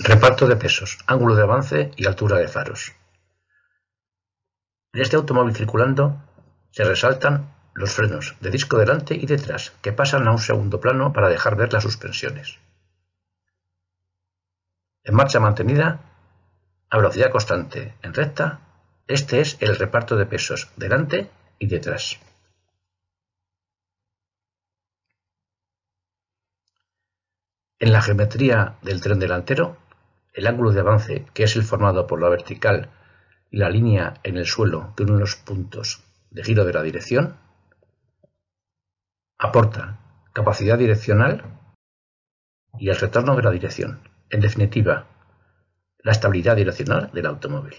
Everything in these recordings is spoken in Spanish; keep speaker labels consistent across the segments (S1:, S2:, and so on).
S1: Reparto de pesos, ángulo de avance y altura de faros. En este automóvil circulando se resaltan los frenos de disco delante y detrás, que pasan a un segundo plano para dejar ver las suspensiones. En marcha mantenida, a velocidad constante en recta, este es el reparto de pesos delante y detrás. En la geometría del tren delantero el ángulo de avance, que es el formado por la vertical y la línea en el suelo que unen los puntos de giro de la dirección, aporta capacidad direccional y el retorno de la dirección. En definitiva, la estabilidad direccional del automóvil.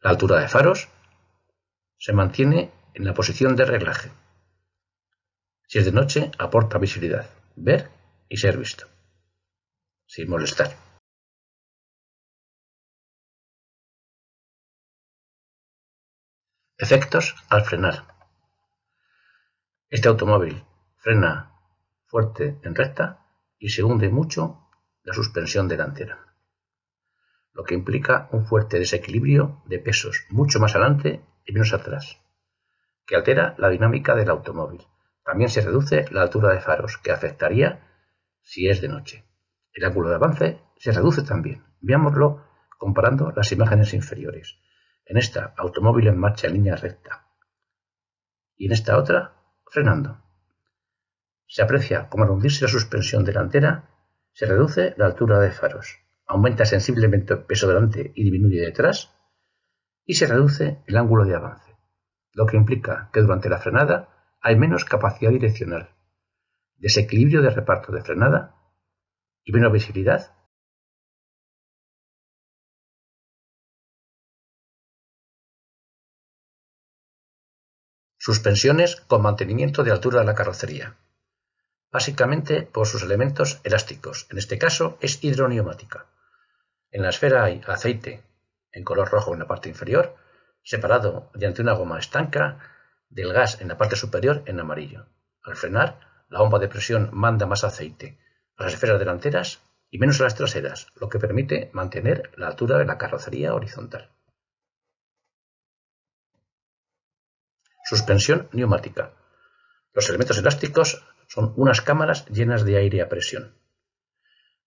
S1: La altura de faros se mantiene en la posición de reglaje. Si es de noche, aporta visibilidad, ver
S2: y ser visto sin molestar
S3: Efectos al frenar.
S1: Este automóvil frena fuerte en recta y se hunde mucho la suspensión delantera, lo que implica un fuerte desequilibrio de pesos mucho más adelante y menos atrás, que altera la dinámica del automóvil. También se reduce la altura de faros, que afectaría si es de noche. El ángulo de avance se reduce también. Veámoslo comparando las imágenes inferiores. En esta, automóvil en marcha en línea recta. Y en esta otra, frenando. Se aprecia cómo al hundirse la suspensión delantera, se reduce la altura de faros, aumenta sensiblemente el peso delante y disminuye detrás, y se reduce el ángulo de avance, lo que implica que durante la frenada hay menos capacidad direccional, desequilibrio de reparto de
S2: frenada y menos visibilidad
S1: suspensiones con mantenimiento de altura de la carrocería, básicamente por sus elementos elásticos, en este caso es hidroneumática. En la esfera hay aceite en color rojo en la parte inferior, separado mediante una goma estanca del gas en la parte superior en amarillo. Al frenar, la bomba de presión manda más aceite a las esferas delanteras y menos a las traseras, lo que permite mantener la altura de la carrocería horizontal. Suspensión neumática. Los elementos elásticos son unas cámaras llenas de aire a presión.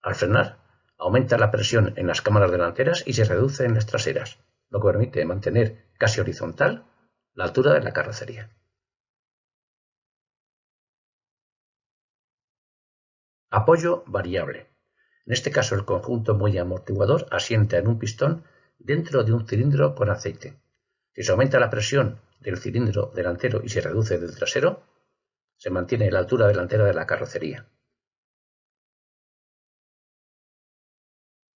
S1: Al frenar, aumenta la presión en las cámaras delanteras y se reduce en las traseras, lo que permite mantener casi horizontal la altura de la carrocería. Apoyo variable. En este caso el conjunto muelle amortiguador asienta en un pistón dentro de un cilindro con aceite. Si se aumenta la presión del cilindro delantero y se reduce del trasero, se mantiene la altura delantera de la carrocería.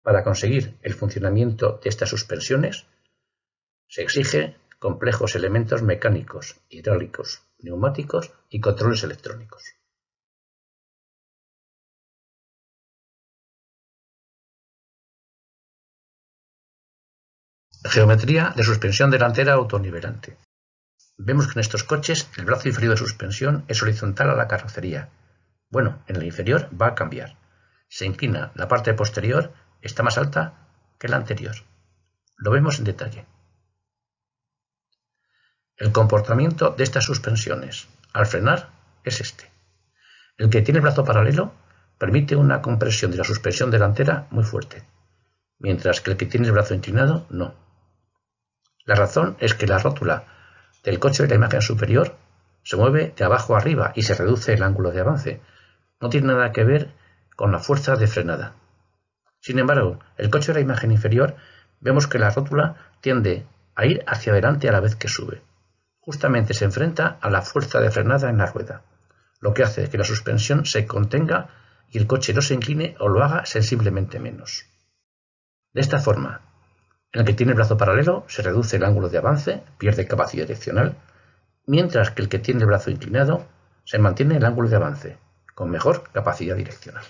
S2: Para conseguir el funcionamiento de estas
S1: suspensiones, se exige complejos elementos mecánicos, hidráulicos, neumáticos y controles electrónicos. Geometría de suspensión delantera autonivelante. Vemos que en estos coches el brazo inferior de suspensión es horizontal a la carrocería. Bueno, en el inferior va a cambiar. Se inclina, la parte posterior está más alta que la anterior. Lo vemos en detalle. El comportamiento de estas suspensiones al frenar es este. El que tiene el brazo paralelo permite una compresión de la suspensión delantera muy fuerte, mientras que el que tiene el brazo inclinado no. La razón es que la rótula del coche de la imagen superior se mueve de abajo a arriba y se reduce el ángulo de avance. No tiene nada que ver con la fuerza de frenada. Sin embargo, el coche de la imagen inferior vemos que la rótula tiende a ir hacia adelante a la vez que sube. Justamente se enfrenta a la fuerza de frenada en la rueda, lo que hace que la suspensión se contenga y el coche no se incline o lo haga sensiblemente menos. De esta forma, el que tiene el brazo paralelo se reduce el ángulo de avance, pierde capacidad direccional, mientras que el que tiene el brazo inclinado se mantiene el ángulo de avance, con mejor capacidad direccional.